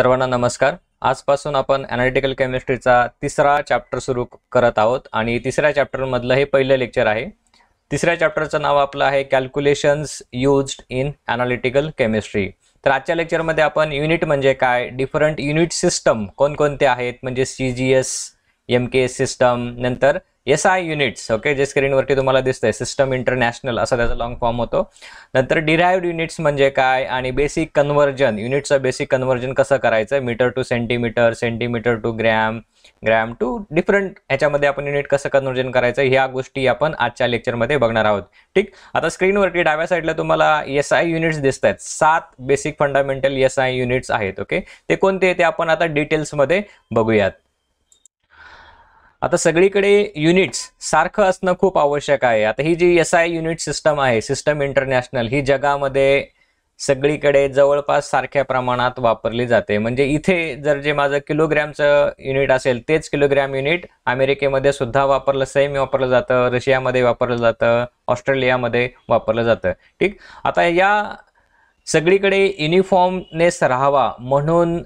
सर्वांना नमस्कार आजपासून आपण अनालिटिकल केमिस्ट्रीचा तिसरा चॅप्टर सुरू करत आहोत आणि तिसऱ्या चॅप्टरमधलं हे पहिलं लेक्चर आहे तिसऱ्या चॅप्टरचं नाव आपलं आहे calculations used in analytical chemistry तर आजच्या लेक्चरमध्ये आपण युनिट म्हणजे काय डिफरंट युनिट सिस्टम कोणकोणते आहेत म्हणजे C G S M K system नंतर एस आय युनिट्स ओके जे स्क्रीनवरती तुम्हाला दिसतंय सिस्टम इंटरनॅशनल असा त्याचा लॉंग फॉर्म होतो नंतर डिरायव्ड युनिट्स म्हणजे काय आणि बेसिक कन्व्हर्जन युनिट्सचं बेसिक कन्व्हर्जन कसं करायचं metre to centimetre centimetre to gram gram to different ह्याच्यामध्ये आपण युनिट कसं कन्व्हर्जन करायचं ह्या गोष्टी आपण आजच्या लेक्चरमध्ये बघणार आहोत ठीक आता स्क्रीनवरती डाव्या साईडला तुम्हाला एस आय युनिट्स दिसत आहेत सात basic fundamental S I units आहेत ओके ते कोणते ते आपण आता डिटेल्समध्ये बघूयात आता सगळीकडे युनिट्स सारखं असणं खूप आवश्यक आहे आता ही जी एस आय युनिट सिस्टम आहे सिस्टम इंटरनॅशनल ही जगामध्ये सगळीकडे जवळपास सारख्या प्रमाणात वापरली जाते म्हणजे इथे जर जे माझं किलोग्रॅमचं युनिट असेल तेच किलोग्रॅम युनिट अमेरिकेमध्ये सुद्धा वापरलं सेम वापरलं जातं रशियामध्ये वापरलं जातं ऑस्ट्रेलियामध्ये वापरलं जातं ठीक आता या सगळीकडे युनिफॉर्मनेस राहावा म्हणून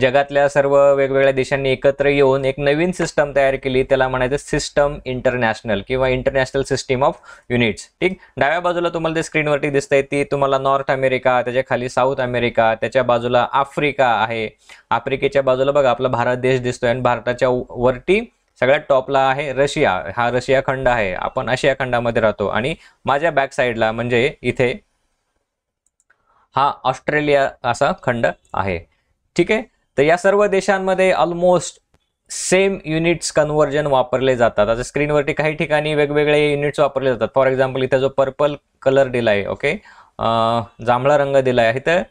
जगातल्या सर्व वेगवेगळ्या देशांनी एकत्र येऊन एक नवीन सिस्टम तयार केली त्याला म्हणायचं सिस्टम इंटरनॅशनल किंवा इंटरनॅशनल सिस्टीम ऑफ युनिट्स ठीक डाव्या बाजूला तुम्हाला ते स्क्रीनवरती आहे ती तुम्हाला नॉर्थ अमेरिका त्याच्या खाली साऊथ अमेरिका त्याच्या बाजूला आफ्रिका आहे आफ्रिकेच्या बाजूला बघा आपला भारत देश दिसतोय आणि भारताच्या वरती सगळ्यात टॉपला आहे रशिया हा रशिया खंड आहे आपण आशिया खंडामध्ये राहतो आणि माझ्या बॅक साईडला म्हणजे इथे हा ऑस्ट्रेलिया असा खंड आहे ठीक आहे तर या सर्व देशांमध्ये ऑलमोस्ट सेम युनिट्स कन्वर्जन वापरले जातात आता स्क्रीनवरती काही ठिकाणी वेगवेगळे युनिट्स वापरले जातात फॉर एक्झाम्पल इथं जो पर्पल कलर दिला आहे ओके जांभळा रंग दिला आहे इथं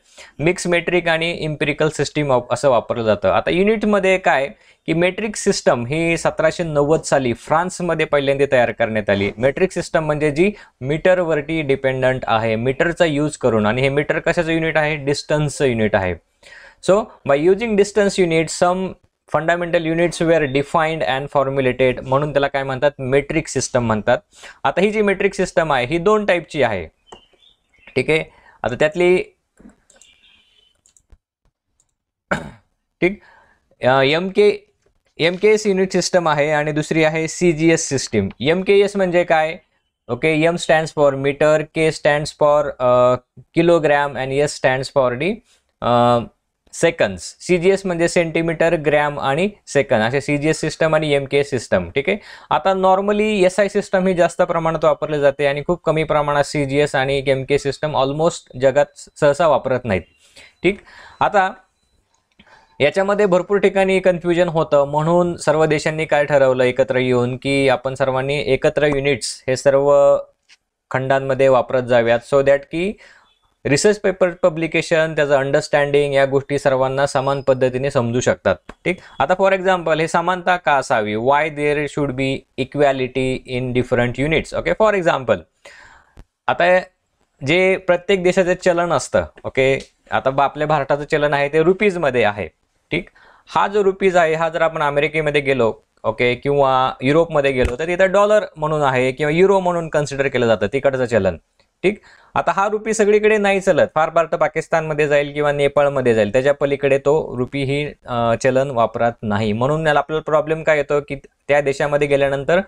मिक्स मेट्रिक आणि इम्पेरिकल सिस्टीम असं वापरलं जातं आता युनिटमध्ये काय की मेट्रिक सिस्टम ही सतराशे नव्वद साली फ्रान्समध्ये पहिल्यांदा तयार करण्यात आली मेट्रिक सिस्टम म्हणजे जी मीटरवरती डिपेंडंट आहे मीटरचा यूज करून आणि हे मीटर कशाचं युनिट आहे डिस्टन्सचं युनिट आहे So by using distance units, some fundamental units were defined and formulated म्हणून त्याला काय म्हणतात मेट्रिक सिस्टम म्हणतात आता ही जी मेट्रिक सिस्टम आहे ही दोन टाईपची आहे ठीक आहे आता त्यातली ठीक M K M K S unit system आहे आणि दुसरी आहे C G S system M K S म्हणजे काय okay M stands for metre K stands for kilogram and S stands for the seconds C G S म्हणजे centimetre gram आणि सेकंद असे सी जी एस सिस्टम आणि M K S system ठीक आहे आता नॉर्मली एस आय सिस्टम ही जास्त प्रमाणात वापरले जाते आणि खूप कमी प्रमाणात सी जी एस आणि एम के सिस्टम ऑलमोस्ट जगात सहसा वापरत नाहीत ठीक आता याच्यामध्ये भरपूर ठिकाणी कन्फ्युजन होतं म्हणून सर्व देशांनी काय ठरवलं एकत्र येऊन की आपण सर्वांनी एकत्र युनिट्स हे सर्व खंडांमध्ये वापरत जाव्यात सो दॅट की रिसर्च पेपर पब्लिकेशन त्याचं अंडरस्टँडिंग या गोष्टी सर्वांना समान पद्धतीने समजू शकतात ठीक आता फॉर एक्झाम्पल हे समानता का असावी why there should be equality in different units okay for example आता जे प्रत्येक देशाचं चलन असतं ओके आता आपल्या भारताचं चलन आहे ते रुपीजमध्ये आहे ठीक हा जो रुपीज आहे हा जर आपण अमेरिकेमध्ये गेलो ओके किंवा युरोपमध्ये गेलो तर तिथं डॉलर म्हणून आहे किंवा युरो म्हणून कन्सिडर केलं जातं तिकडचं चलन ठीक आता हा रुपी सगळीकडे नाही चलत फार फार तर पाकिस्तानमध्ये जाईल किंवा नेपाळमध्ये जाईल त्याच्या पलीकडे तो रुपी ही चलन वापरत नाही म्हणून आपल्याला प्रॉब्लेम काय येतो की त्या देशामध्ये गेल्यानंतर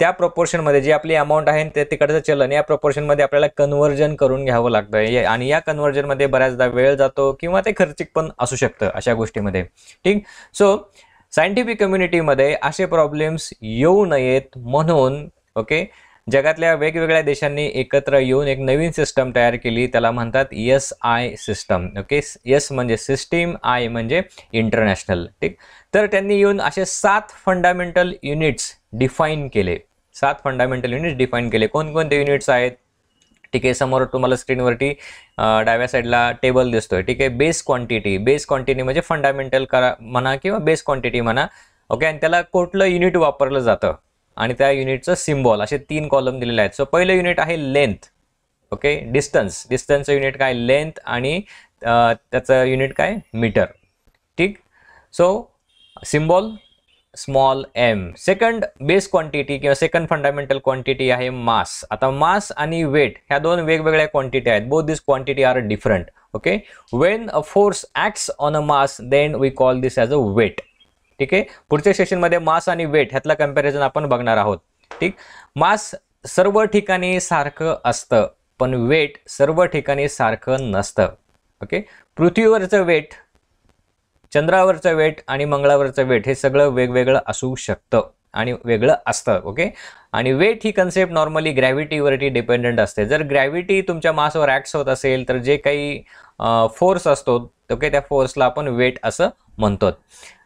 त्या प्रोपोर्शनमध्ये जी आपली अमाऊंट आहे ते तिकडचं चलन या प्रोपोर्शनमध्ये आपल्याला कन्व्हर्जन करून घ्यावं लागतं आणि या कन्व्हर्जनमध्ये बऱ्याचदा वेळ जातो किंवा ते खर्चिक पण असू शकतं अशा गोष्टीमध्ये ठीक सो सायंटिफिक कम्युनिटीमध्ये असे प्रॉब्लेम्स येऊ नयेत म्हणून ओके जगातल्या वेगवेगळ्या देशांनी एकत्र येऊन एक नवीन सिस्टम तयार केली त्याला म्हणतात S I system okay S म्हणजे सिस्टीम आय म्हणजे इंटरनॅशनल ठीक तर त्यांनी येऊन असे सात फंडामेंटल युनिट्स डिफाईन केले सात फंडामेंटल युनिट्स डिफाईन केले कोणकोणते युनिट्स आहेत ठीक आहे समोर तुम्हाला स्क्रीनवरती डाव्या साईडला टेबल दिसतोय ठीक आहे बेस क्वांटिटी बेस क्वांटिटी म्हणजे फंडामेंटल करा म्हणा किंवा बेस क्वांटिटी म्हणा ओके आणि त्याला कुठलं युनिट वापरलं जातं आणि त्या युनिटचं सिम्बॉल असे तीन कॉलम दिलेले आहेत सो पहिलं युनिट आहे लेंथ ओके डिस्टन्स डिस्टन्सचं युनिट काय लेंथ आणि त्याचं युनिट काय मीटर ठीक so symbol small M second base quantity किंवा सेकंड फंडामेंटल क्वांटिटी आहे मास आता मास आणि वेट ह्या दोन वेगवेगळ्या क्वांटिटी आहेत both this quantity are different okay when a force acts on a mass then we call this as a weight ठीक आहे पुढच्या सेशनमध्ये मास आणि वेट ह्यातला कम्पॅरिझन आपण बघणार आहोत ठीक मास सर्व ठिकाणी सारखं असतं पण वेट सर्व ठिकाणी सारखं नसतं ओके पृथ्वीवरचं वेट चंद्रावरचं वेट आणि मंगळावरचं वेट हे सगळं वेगवेगळं असू शकतं आणि वेगळं असतं ओके आणि वेट ही कन्सेप्ट नॉर्मली ग्रॅव्हिटीवरती डिपेंडंट असते जर ग्रॅव्हिटी तुमच्या मासवर ऍक्ट्स होत असेल तर जे काही फोर्स असतो ओके त्या फोर्सला आपण वेट असं म्हणतो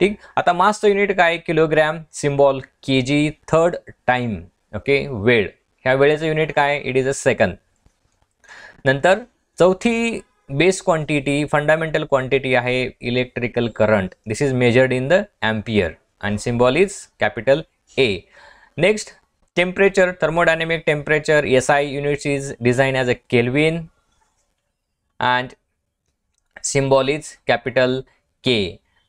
ठीक आता मासचं युनिट काय kilogram symbol K G third time okay वेळ ह्या वेळेचं युनिट काय इट इज अ सेकंद नंतर चौथी बेस क्वांटिटी फंडामेंटल क्वांटिटी आहे electrical current this is measured in the ampere and symbol is capital A next temperature thermodynamic temperature S unit is design as a kelvin and symbol is capital K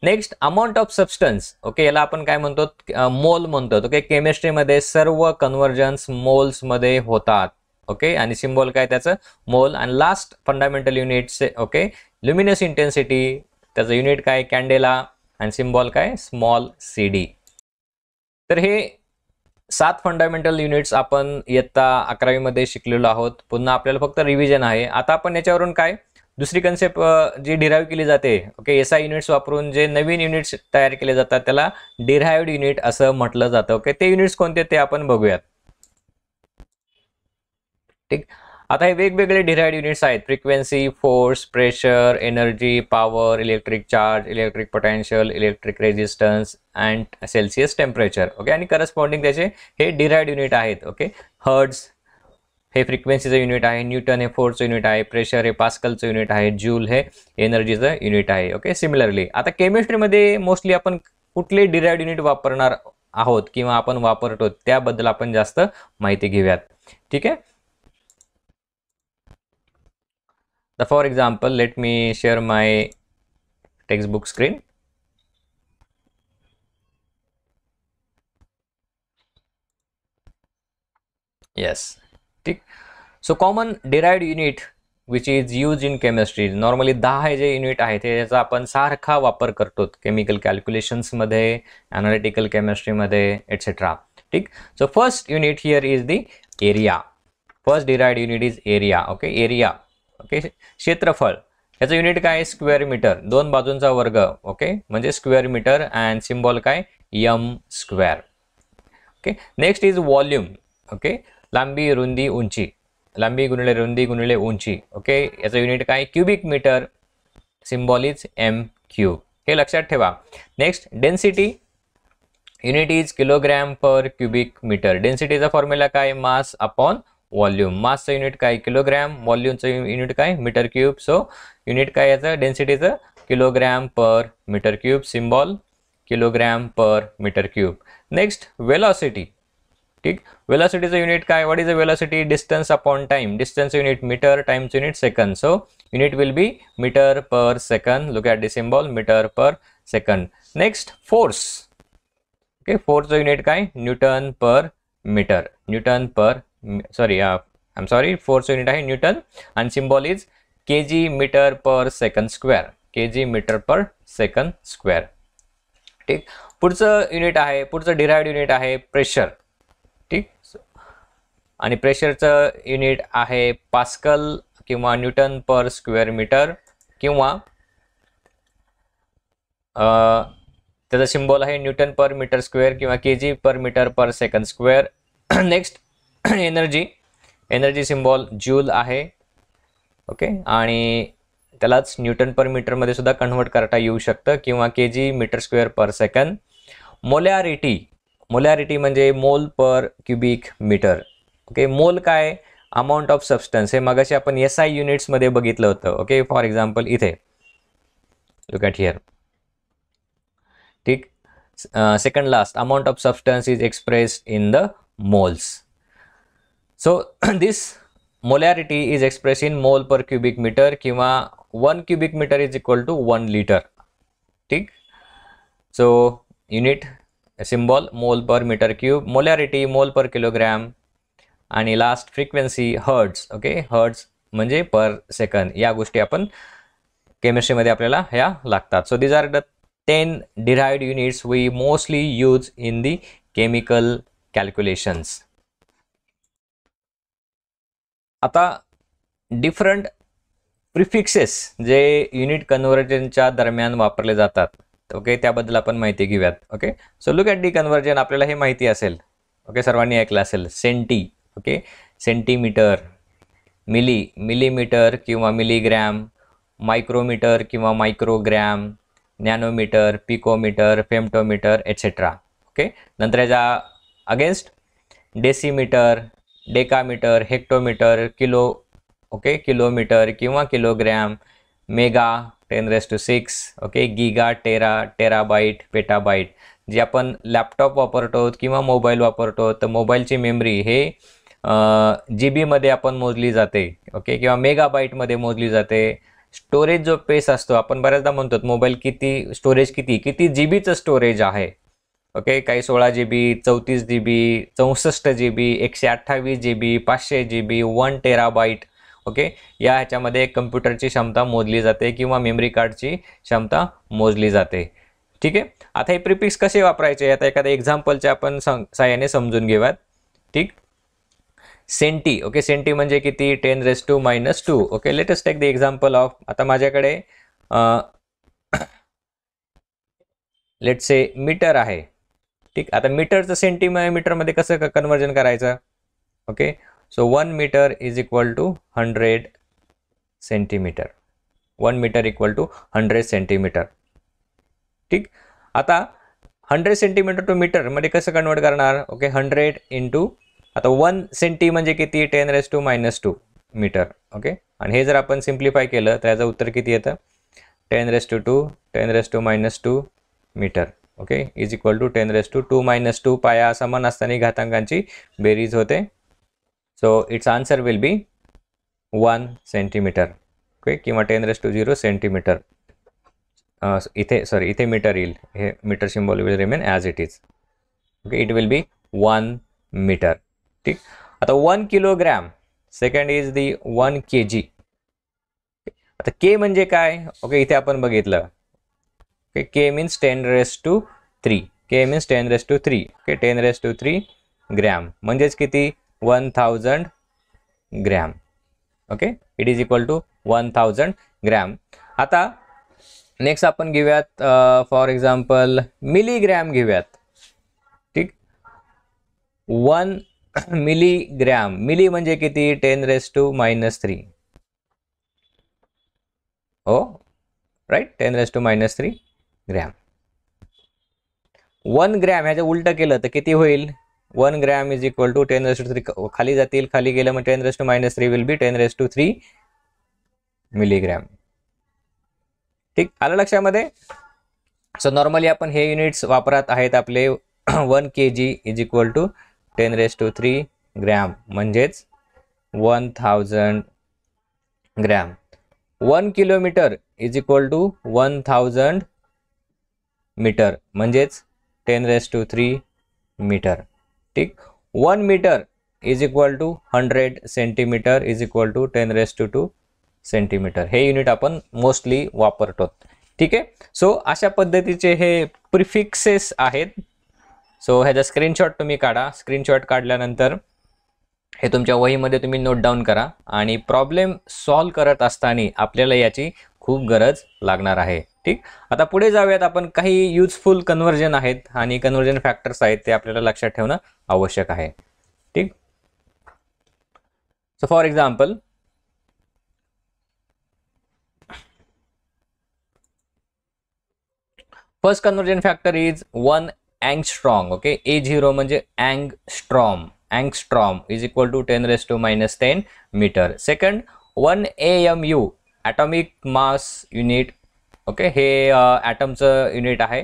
next amount of substance okay याला आपण काय म्हणतो मोल म्हणतो okay केमिस्ट्रीमध्ये सर्व convergence मोल्समध्ये होतात okay आणि symbol काय त्याचं मोल आणि last fundamental units okay luminous intensity त्याचं युनिट काय कॅन्डेला आणि सिंबॉल काय स्मॉल सी डी तर हे सात फंडामेंटल युनिट्स आपण इयत्ता अकरावीमध्ये शिकलेलो आहोत पुन्हा आपल्याला फक्त रिव्हिजन आहे आता आपण याच्यावरून काय दुसरी कन्सेप्ट जी डिराईव्ह केली जाते ओके एस आय युनिट्स वापरून जे नवीन युनिट्स तयार केले जातात त्याला डिरायव्ड युनिट असं म्हटलं जातं ओके ते युनिट्स कोणते ते आपण बघूयात ठीक आता हे वेगवेगळे डिरायड युनिट्स आहेत frequency force pressure energy power electric charge electric potential electric resistance and Celsius temperature okay आणि करस्पॉन्डिंग त्याचे हे डिरायड युनिट आहेत ओके हर्ड्स हे फ्रिक्वेन्सीचं युनिट आहे न्यूटन हे फोर्सचं युनिट आहे प्रेशर हे पास्कलचं युनिट आहे ज्यूल हे एनर्जीचं युनिट आहे ओके सिमिलरली आता केमिस्ट्रीमध्ये मोस्टली आपण कुठले डिरायड युनिट वापरणार आहोत किंवा आपण वापरतो त्याबद्दल आपण जास्त माहिती घेऊयात ठीक आहे the for example let me share my textbook screen yes so common derived unit which is use in chemistry normally दहा हे जे युनिट आहे ते याचा आपण सारखा वापर करतो केमिकल कॅल्क्युलेशन्समध्ये ॲनालिटिकल केमिस्ट्रीमध्ये एटसेट्रा ठीक so first unit here is the area first derived unit is area okay area okay क्षेत्रफळ याचं युनिट काय स्क्वेअर मीटर दोन बाजूंचा वर्ग ओके म्हणजे स्क्वेअर मीटर अँड सिम्बॉल काय M square okay next is volume okay लांबी रुंदी उंची लांबी गुणिले रुंदी गुणिले उंची ओके याचं युनिट काय cubic metre symbol is M Q हे लक्षात ठेवा next density unit is kilogram per cubic metre डेन्सिटीचा फॉर्म्युला काय मास अपॉन व्हॉल्यूम मासचं युनिट काय किलोग्रॅम व्हॉल्यूमचं युनिट काय मीटर क्यूब सो युनिट काय याचं डेन्सिटीचं kilogram per metre cube symbol kilogram per metre cube next velocity ठीक वेलॉसिटीचं युनिट काय what is a velocity distance upon time distance unit metre टाइमचं unit second so unit will be metre per सेकंद look at symbol metre per second next force okay फोर्सचं unit काय newton per metre newton per sorry I am sorry फोर्सचं unit आहे newton आणि symbol is K G metre per second square K G metre per सेकंद square ठीक पुढचं unit आहे पुढचं डिरायड युनिट आहे प्रेशर आणि प्रेशरचं युनिट आहे पास्कल किंवा न्यूटन पर स्क्वेअर मीटर किंवा त्याचं सिम्बॉल आहे न्यूटन पर मीटर स्क्वेअर किंवा K G per metre per सेकंद square next energy energy symbol joule आहे ओके आणि त्यालाच न्यूटन पर मीटरमध्ये सुद्धा कन्व्हर्ट करता येऊ शकतं किंवा K G metre square per सेकंद मोलॅरिटी मोलॅरिटी म्हणजे mole per cubic metre okay mole काय अमाऊंट ऑफ सबस्टन्स हे मगाशी आपण एस आय युनिट्समध्ये बघितलं होतं ओके फॉर एक्झाम्पल इथे लुक ॲट हिअर ठीक second last amount of substance is express in the moles so this molarity is express in mole per cubic metre किंवा one cubic metre is equal to one litre ठीक so unit symbol mole per metre cube molarity mole per kilogram आणि last frequency hertz okay hertz म्हणजे per second या गोष्टी आपण केमिस्ट्रीमध्ये आपल्याला ह्या लागतात so these are the ten derived units we mostly use in the chemical calculations आता different prefixes जे युनिट कन्व्हर्जनच्या दरम्यान वापरले जातात ओके त्याबद्दल आपण माहिती घेऊयात okay so look at the conversion आपल्याला हे माहिती असेल ओके सर्वांनी ऐकलं असेल centi okay centimetre milli millimetre किंवा मिलीग्रॅम मायक्रोमीटर किंवा microgram nanometre picometre femtometre etcetera okay नंतर याचा against decimetre decametre hectometre kilo okay kilometre किंवा kilogram mega ten raise to six okay giga tera terabyte petabyte जे आपण laptop वापरतो किंवा mobile वापरतो तर मोबाईलची मेमरी हे जी बीमध्ये आपण मोजली जाते ओके किंवा मेगाबाईटमध्ये मोजली जाते स्टोरेज जो पेस असतो आपण बऱ्याचदा म्हणतो मोबाईल किती स्टोरेज किती किती जी बीचं स्टोरेज आहे ओके काही सोळा जी बी चौतीस जी बी चौसष्ट जी बी एकशे अठ्ठावीस जी बी पाचशे G B one byte okay या ह्याच्यामध्ये कम्प्युटरची क्षमता मोजली जाते किंवा मेमरी कार्डची क्षमता मोजली जाते ठीक आहे आता हे प्रिपिक्स कसे वापरायचे आता एखाद्या एक्झाम्पलच्या आपण सं साह्याने समजून घेऊयात ठीक सेंटी ओके सेंटी म्हणजे किती ten raise to minus two okay latest take the example of आता माझ्याकडे लेट से मीटर आहे ठीक आता मीटरचं सेंटी मीटरमध्ये कसं कन्वर्जन करायचं okay so one metre is equal to hundred centimetre one metre equal to hundred centimetre ठीक आता हंड्रेड सेंटीमीटर टू मीटरमध्ये कसं कन्वर्ट करणार ओके हंड्रेड इंटू आता वन सेंटी म्हणजे किती ten raise to minus two metre okay आणि हे जर आपण सिम्प्लिफाय केलं तर याचं उत्तर किती येतं ten raise to two ten raise to minus two metre okay is equal to ten raise to two minus two पाया समान असताना घातांकांची बेरीज होते so it's answer will be one centimeter okay किंवा ten raise to zero centimeter इथे sorry इथे meter येईल हे meter symbol will remain as it is okay it will be one meter ठीक आता one kilogram second is the one K G आता K म्हणजे काय ओके इथे आपण बघितलं okay K means ten raise to three K means ten raise to three okay ten raise to three gram म्हणजेच किती one thousand gram okay it is equal to one thousand gram आता next आपण घेऊयात for example milligram घेऊयात ठीक one gram milli म्हणजे किती ten raise to minus three हो right ten raise to minus three gram one gram ह्याचं उलट केलं तर किती होईल one gram is equal to ten raise to three खाली जातील खाली गेलं मग ten raise to minus three will be ten raise to three milligram ठीक आलं लक्षामध्ये सो नॉर्मली आपण हे युनिट्स वापरत आहेत आपले one K G is equal to ten raise to three gram म्हणजेच one thousand gram one kilometre is equal to one thousand metre म्हणजेच ten raise to three metre ठीक one metre is equal to hundred centimetre is equal to ten raise to two centimetre हे unit आपण mostly वापरतो ठीक आहे so अशा पद्धतीचे हे प्रिफिक्सेस आहेत सो ह्याचा स्क्रीनशॉट तुम्ही काढा स्क्रीनशॉट काढल्यानंतर हे तुमच्या वहीमध्ये तुम्ही नोट डाऊन करा आणि प्रॉब्लेम सॉल्व करत असताना आपल्याला याची खूप गरज लागणार आहे ठीक आता पुढे जाऊयात आपण काही युजफुल कन्व्हर्जन आहेत आणि कन्व्हर्जन फॅक्टर्स आहेत ते आपल्याला लक्षात ठेवणं आवश्यक आहे ठीक so for example first conversion factor is one angstrom okay A zero म्हणजे अँग angstrom is equal to ten raise to minus ten metre second one A M U atomic mass unit okay हे ॲटमचं unit आहे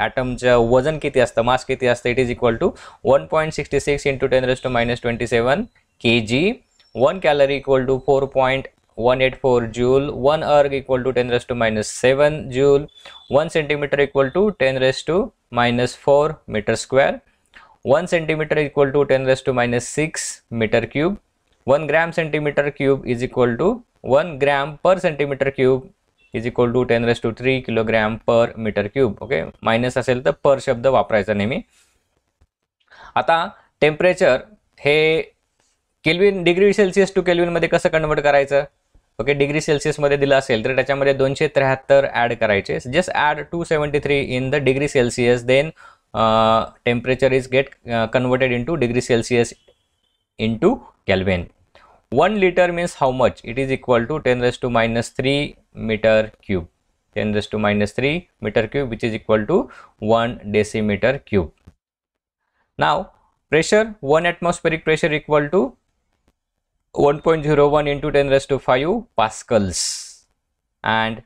ॲटमचं वजन किती असतं mass किती असतं it is equal to one point sixty six into ten raise to minus twenty seven K G one calorie equal to four point one eight four joule one erg equal to ten raise to minus 7 joule one centimetre equal to ten raise to minus four metre square one centimetre equal to ten raise to minus six metre cube one gram centimetre cube is equal to one gram per centimetre cube is equal to ten raise to three kilogram per metre cube okay minus असेल तर पर शब्द वापरायचा नेहमी आता temperature हे kelvin degree Celsius to मध्ये कसं convert करायचं ओके डिग्री सेल्सिअसमध्ये दिलं असेल तर त्याच्यामध्ये दोनशे त्र्याहत्तर ॲड करायचे just add two seventy three in the degree Celsius then temperature is get converted into degree Celsius into kelvin one litre means how much it is equal to ten raise to minus three metre cube ten raise to minus three metre cube which is equal to one decimetre cube now pressure one atmospheric pressure equal to one one into ten raise to five Pascal's and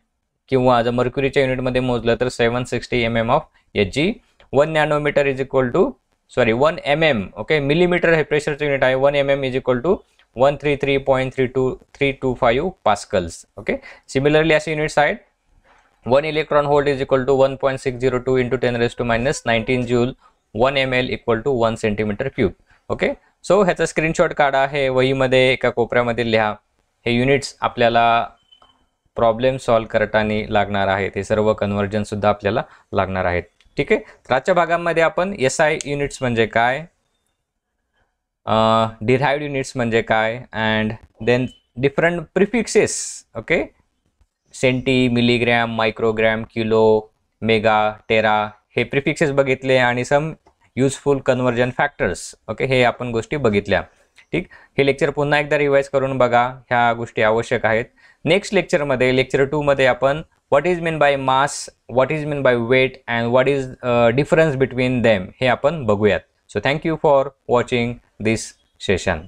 किंवा जर मर्क्युरीच्या युनिटमध्ये मोजलं तर seven sixty M M of H G one nanometre is equal to sorry one M M okay millimetre हे प्रेशरचं unit आहे one M M is equal to one three three point three two three two five pascals okay similarly असे units आहेत one electron volt is equal to one point six zero two into ten raise to minus nineteen joule one M L equal to one centimetre cube okay so ह्याचा screenshot काढा हे वहीमध्ये एका कोपऱ्यामध्ये लिहा हे units आपल्याला problem solve करताना लागणार आहेत हे सर्व कन्व्हर्जनसुद्धा आपल्याला लागणार आहेत ठीक आहे तर आजच्या भागामध्ये आपण एस आय युनिट्स म्हणजे काय डिराईव्ड युनिट्स म्हणजे काय and then different prefixes okay centi milligram microgram kilo mega tera हे प्रिफिक्सेस बघितले आणि some useful conversion factors okay हे आपण गोष्टी बघितल्या ठीक हे लेक्चर पुन्हा एकदा रिवाईज करून बघा ह्या गोष्टी आवश्यक आहेत नेक्स्ट लेक्चरमध्ये लेक्चर टूमध्ये आपण what is mean by mass what is mean by weight and what is difference between them हे आपण बघूयात so you for watching this session